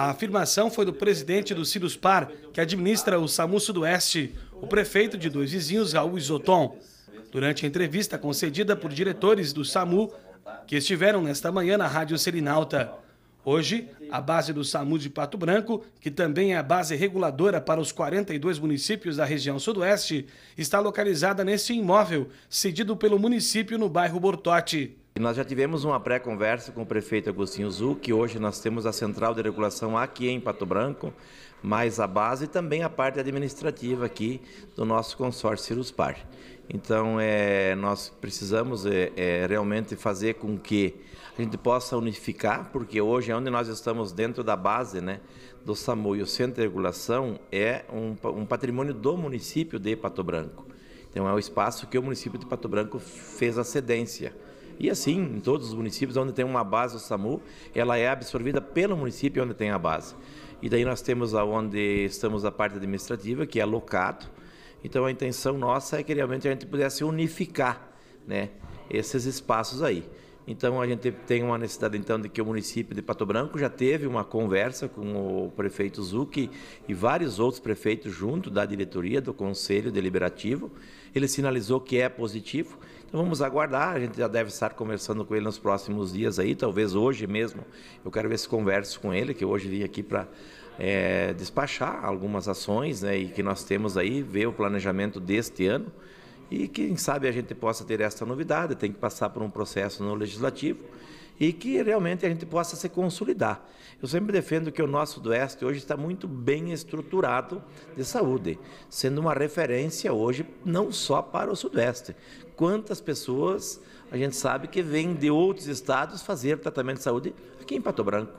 A afirmação foi do presidente do Ciruspar, que administra o SAMU Sudoeste, o prefeito de dois vizinhos, Raul Isoton. Durante a entrevista concedida por diretores do SAMU, que estiveram nesta manhã na Rádio Serinalta. Hoje, a base do SAMU de Pato Branco, que também é a base reguladora para os 42 municípios da região sudoeste, está localizada neste imóvel, cedido pelo município no bairro Bortote. Nós já tivemos uma pré-conversa com o prefeito Agostinho Zu, que hoje nós temos a central de regulação aqui em Pato Branco, mais a base e também a parte administrativa aqui do nosso consórcio Ciruspar. Então, é, nós precisamos é, é, realmente fazer com que a gente possa unificar, porque hoje é onde nós estamos dentro da base né, do SAMU e o centro de regulação é um, um patrimônio do município de Pato Branco. Então, é o espaço que o município de Pato Branco fez a cedência. E assim, em todos os municípios onde tem uma base do SAMU, ela é absorvida pelo município onde tem a base. E daí nós temos aonde estamos a parte administrativa, que é alocado. Então a intenção nossa é que realmente a gente pudesse unificar, né, esses espaços aí. Então a gente tem uma necessidade então de que o município de Pato Branco já teve uma conversa com o prefeito Zucchi e vários outros prefeitos junto da diretoria do Conselho Deliberativo. Ele sinalizou que é positivo. Então vamos aguardar, a gente já deve estar conversando com ele nos próximos dias aí, talvez hoje mesmo. Eu quero ver se converso com ele, que hoje vim aqui para é, despachar algumas ações né, e que nós temos aí, ver o planejamento deste ano e quem sabe a gente possa ter essa novidade, tem que passar por um processo no legislativo e que realmente a gente possa se consolidar. Eu sempre defendo que o nosso Doeste hoje está muito bem estruturado de saúde, sendo uma referência hoje não só para o Sudeste. Quantas pessoas a gente sabe que vêm de outros estados fazer tratamento de saúde aqui em Pato Branco.